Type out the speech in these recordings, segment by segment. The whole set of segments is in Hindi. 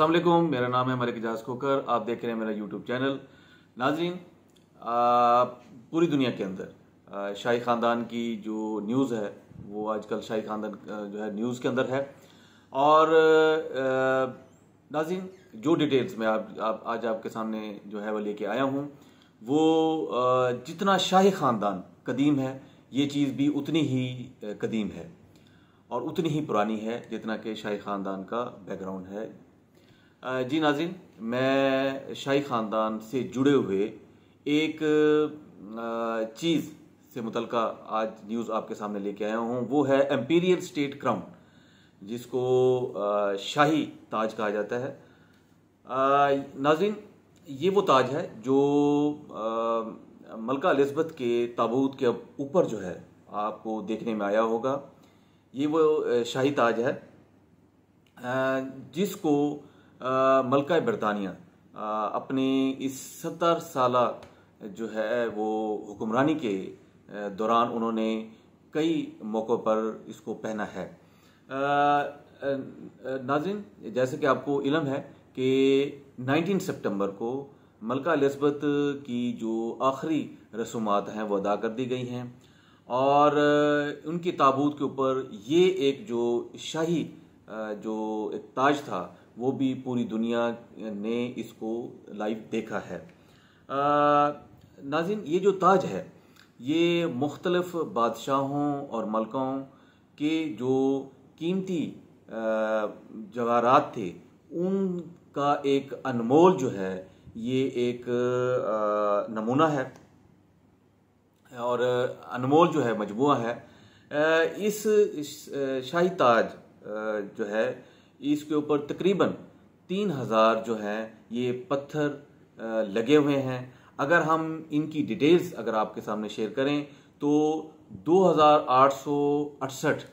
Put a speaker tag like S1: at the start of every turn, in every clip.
S1: असलम मेरा नाम है मलिक एजाज खोकर आप देख रहे हैं मेरा यूट्यूब चैनल नाजरीन पूरी दुनिया के अंदर शाही ख़ानदान की जो न्यूज़ है वो आजकल शाही ख़ानदान जो है न्यूज़ के अंदर है और नाजिन जो डिटेल्स मैं आप, आप आज आपके सामने जो है वो लेके आया हूँ वो जितना शाही ख़ानदान कदीम है ये चीज़ भी उतनी ही कदीम है और उतनी ही पुरानी है जितना कि शाही ख़ानदान का बैकग्राउंड है जी नाजिन मैं शाही ख़ानदान से जुड़े हुए एक चीज़ से मुतल आज न्यूज़ आपके सामने लेके आया हूँ वो है एम्पीरियल स्टेट क्राउन जिसको शाही ताज कहा जाता है नाजिन ये वो ताज है जो मलका अलिजबत के ताबूत के ऊपर जो है आपको देखने में आया होगा ये वो शाही ताज है जिसको मलका बरतानिया अपने इस सत्तर साल जो है वो हुक्मरानी के दौरान उन्होंने कई मौक़ों पर इसको पहना है नाजिन जैसे कि आपको इलम है कि 19 सितंबर को मलका एलिजबत की जो आखिरी रसूमात हैं वो अदा कर दी गई हैं और उनके ताबूत के ऊपर ये एक जो शाही जो एक ताज था वो भी पूरी दुनिया ने इसको लाइव देखा है नाजिन ये जो ताज है ये मुख्तलफ बादशाहों और मलकों के जो कीमती जवाहरात थे उनका एक अनमोल जो है ये एक नमूना है और अनमोल जो है मजमू है इस शाही ताज जो है इसके ऊपर तकरीबन तीन हज़ार जो है ये पत्थर लगे हुए हैं अगर हम इनकी डिटेल्स अगर आपके सामने शेयर करें तो 2868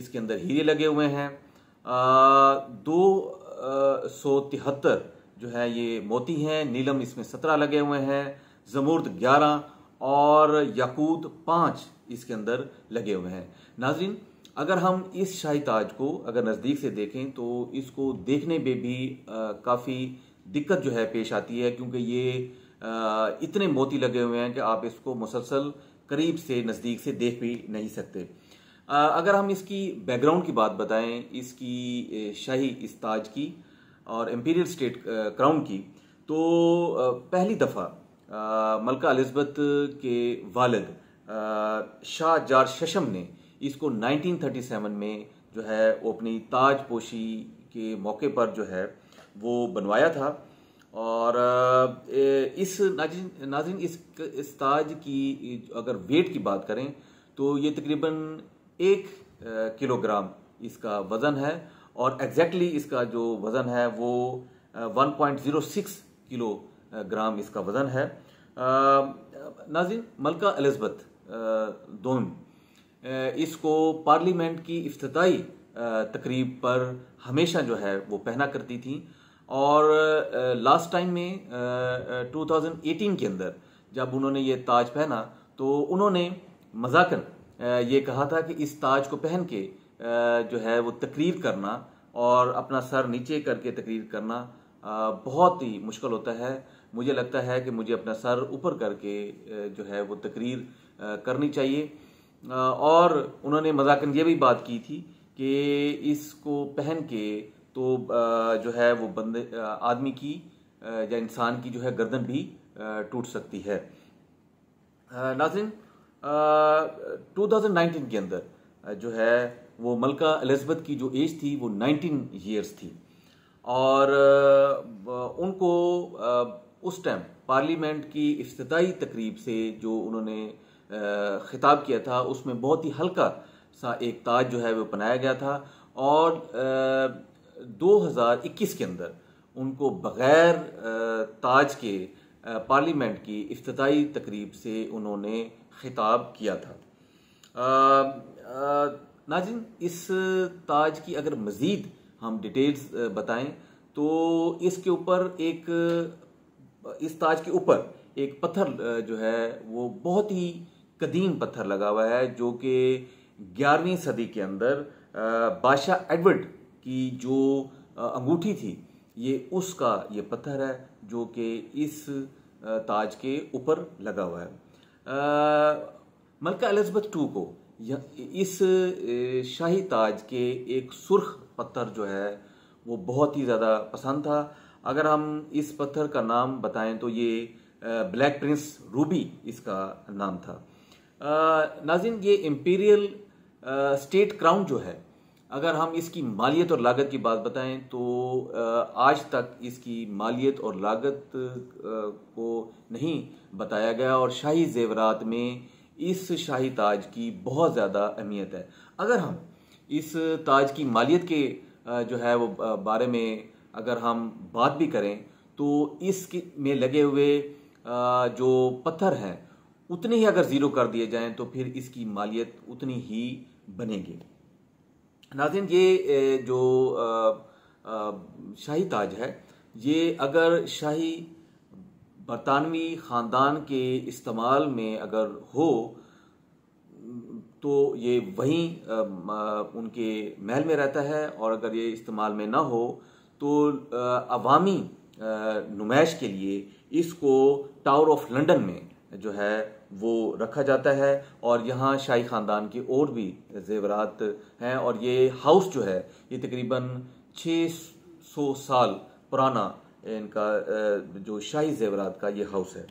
S1: इसके अंदर हीरे लगे हुए हैं दो सौ तिहत्तर जो है ये मोती हैं नीलम इसमें सत्रह लगे हुए हैं जमूर्द ग्यारह और याकूत पाँच इसके अंदर लगे हुए हैं नाजरीन अगर हम इस शाही ताज को अगर नज़दीक से देखें तो इसको देखने में भी काफ़ी दिक्कत जो है पेश आती है क्योंकि ये आ, इतने मोती लगे हुए हैं कि आप इसको मुसलसल करीब से नज़दीक से देख भी नहीं सकते आ, अगर हम इसकी बैकग्राउंड की बात बताएं इसकी शाही इस ताज की और एम्पीरियल स्टेट क्राउन की तो पहली दफ़ा मलका अलिजबत के वालद शाह जार शशम ने इसको 1937 में जो है वो अपनी ताजपोशी के मौके पर जो है वो बनवाया था और इस नाजिन नाजिन इस, इस ताज की अगर वेट की बात करें तो ये तकरीबन एक किलोग्राम इसका वज़न है और एग्जैक्टली exactly इसका जो वज़न है वो 1.06 किलो ग्राम इसका वज़न है नाजिन मलका एलिजबथ दोन इसको पार्लियामेंट की इफ्तदाई तकरीब पर हमेशा जो है वो पहना करती थी और लास्ट टाइम में 2018 के अंदर जब उन्होंने ये ताज पहना तो उन्होंने मजाकन ये कहा था कि इस ताज को पहन के जो है वो तकरीर करना और अपना सर नीचे करके तकरीर करना बहुत ही मुश्किल होता है मुझे लगता है कि मुझे अपना सर ऊपर करके जो है वो तकरीर करनी चाहिए और उन्होंने मजाकन ये भी बात की थी कि इसको पहन के तो जो है वो बंदे आदमी की या इंसान की जो है गर्दन भी टूट सकती है नाजिन 2019 के अंदर जो है वो मलका एलिजबेथ की जो एज थी वो 19 इयर्स थी और उनको उस टाइम पार्लियामेंट की अफ्ताही तकरीब से जो उन्होंने ख़िताब किया था उसमें बहुत ही हल्का सा एक ताज जो है वो बनाया गया था और दो हज़ार इक्कीस के अंदर उनको बग़ैर ताज के पार्लियामेंट की अफ्ताही तकरीब से उन्होंने खिताब किया था नाजिन इस ताज की अगर मज़ीद हम डिटेल्स बताएं तो इसके ऊपर एक इस ताज के ऊपर एक पत्थर जो है वो बहुत ही कदीम पत्थर लगा हुआ है जो कि ग्यारहवीं सदी के अंदर बादशाह एडवर्ड की जो अंगूठी थी ये उसका ये पत्थर है जो कि इस ताज के ऊपर लगा हुआ है मलका एलिजबेथ टू को इस शाही ताज के एक सुर्ख पत्थर जो है वो बहुत ही ज़्यादा पसंद था अगर हम इस पत्थर का नाम बताएं तो ये ब्लैक प्रिंस रूबी इसका नाम था नाजिन ये इम्पीरियल स्टेट क्राउन जो है अगर हम इसकी मालियत और लागत की बात बताएं तो आज तक इसकी मालियत और लागत को नहीं बताया गया और शाही जेवरात में इस शाही ताज की बहुत ज़्यादा अहमियत है अगर हम इस ताज की मालियत के जो है वो बारे में अगर हम बात भी करें तो इस में लगे हुए जो पत्थर हैं उतने ही अगर ज़ीरो कर दिए जाएं तो फिर इसकी मालियत उतनी ही बनेगी नाजिन ये जो शाही ताज है ये अगर शाही बरतानवी ख़ानदान के इस्तेमाल में अगर हो तो ये वहीं उनके महल में रहता है और अगर ये इस्तेमाल में ना हो तो अवामी नुमाइश के लिए इसको टावर ऑफ लंदन में जो है वो रखा जाता है और यहाँ शाही ख़ानदान के और भी जेवरात हैं और ये हाउस जो है ये तकरीबन छः सौ साल पुराना इनका जो शाही जेवरात का ये हाउस है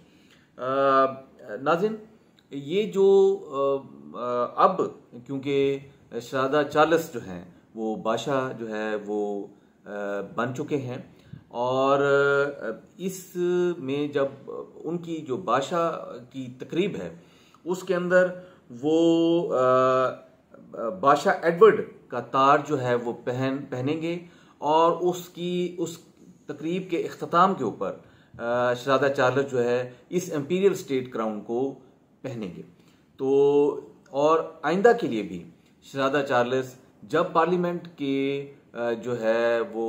S1: नाजिन ये जो अब क्योंकि शादा चार्लस जो हैं वो बादशाह जो है वो बन चुके हैं और इस में जब उनकी जो भाषा की तकरीब है उसके अंदर वो बादशाह एडवर्ड का तार जो है वो पहन पहनेंगे और उसकी उस तकरीब के अख्ताम के ऊपर शहजादा चार्लस जो है इस एम्पीरियल स्टेट क्राउन को पहनेंगे तो और आइंदा के लिए भी शहजादा चार्लस जब पार्लियामेंट के जो है वो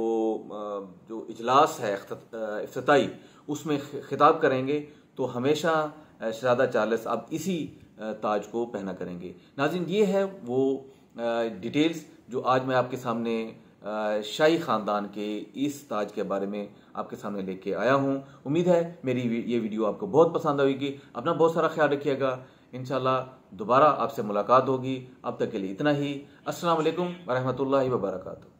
S1: जो इजलास है अफ्ताही उसमें खिताब करेंगे तो हमेशा शरादा चार्ल्स अब इसी ताज को पहना करेंगे नाजिन ये है वो डिटेल्स जो आज मैं आपके सामने शाही ख़ानदान के इस ताज के बारे में आपके सामने लेके आया हूँ उम्मीद है मेरी ये वीडियो आपको बहुत पसंद आएगी अपना बहुत सारा ख्याल रखिएगा इन दोबारा आपसे मुलाकात होगी अब तक के लिए इतना ही असल वरहमल वर्का